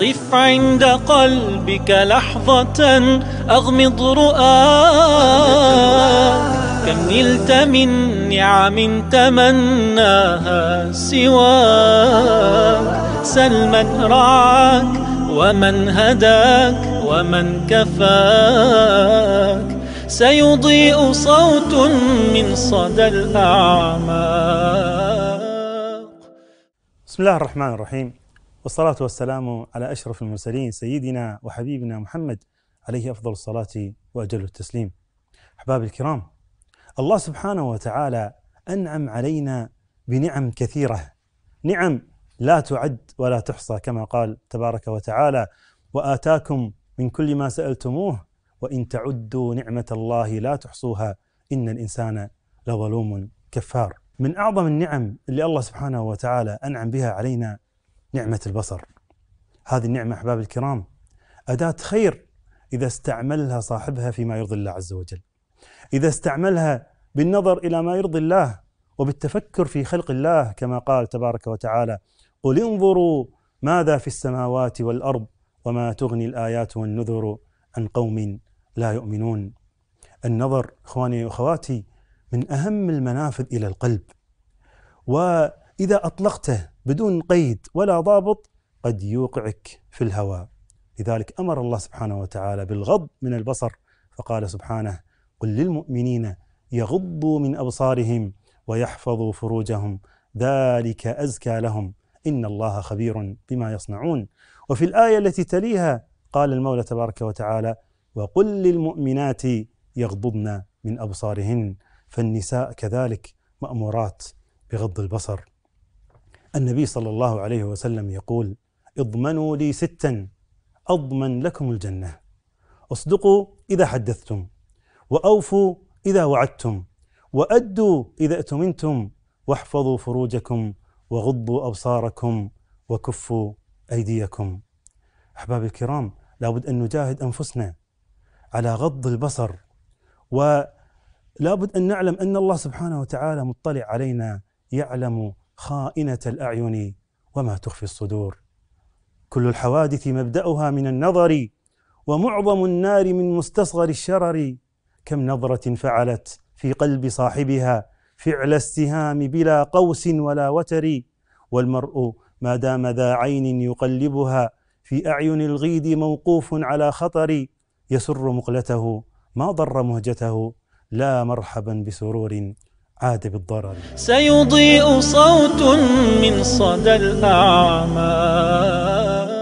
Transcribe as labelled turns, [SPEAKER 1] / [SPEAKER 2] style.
[SPEAKER 1] قف عند قلبك لحظة أغمض رؤاك كم نلت من نعم تمناها سواك سل من رعاك ومن هداك ومن كفاك
[SPEAKER 2] سيضيء صوت من صدى الأعماق بسم الله الرحمن الرحيم والصلاة والسلام على أشرف المرسلين سيدنا وحبيبنا محمد عليه أفضل الصلاة وأجل التسليم أحباب الكرام الله سبحانه وتعالى أنعم علينا بنعم كثيرة نعم لا تعد ولا تحصى كما قال تبارك وتعالى وآتاكم من كل ما سألتموه وإن تعدوا نعمة الله لا تحصوها إن الإنسان لظلوم كفار من أعظم النعم اللي الله سبحانه وتعالى أنعم بها علينا نعمة البصر هذه النعمة أحباب الكرام أداة خير إذا استعملها صاحبها فيما يرضي الله عز وجل إذا استعملها بالنظر إلى ما يرضي الله وبالتفكر في خلق الله كما قال تبارك وتعالى قل انظروا ماذا في السماوات والأرض وما تغني الآيات والنذر عن قوم لا يؤمنون النظر إخواني وأخواتي من أهم المنافذ إلى القلب وإذا أطلقته بدون قيد ولا ضابط قد يوقعك في الهوى لذلك امر الله سبحانه وتعالى بالغض من البصر فقال سبحانه قل للمؤمنين يغضوا من ابصارهم ويحفظوا فروجهم ذلك ازكى لهم ان الله خبير بما يصنعون وفي الايه التي تليها قال المولى تبارك وتعالى وقل للمؤمنات يغضضن من ابصارهن فالنساء كذلك مامورات بغض البصر النبي صلى الله عليه وسلم يقول اضمنوا لي ستا اضمن لكم الجنه اصدقوا اذا حدثتم واوفوا اذا وعدتم وادوا اذا اؤتمنتم واحفظوا فروجكم وغضوا ابصاركم وكفوا ايديكم احبابي الكرام لابد ان نجاهد انفسنا على غض البصر ولابد ان نعلم ان الله سبحانه وتعالى مطلع علينا يعلم خائنة الأعين وما تخفي الصدور كل الحوادث مبدأها من النظر ومعظم النار من مستصغر الشرر كم نظرة فعلت في قلب صاحبها فعل السهام بلا قوس ولا وتر والمرء ما دام ذا عين يقلبها في أعين الغيد موقوف على خطر يسر مقلته ما ضر مهجته لا مرحبا بسرور عاد بالضرر
[SPEAKER 1] سيضيء صوت من صدى الأعمال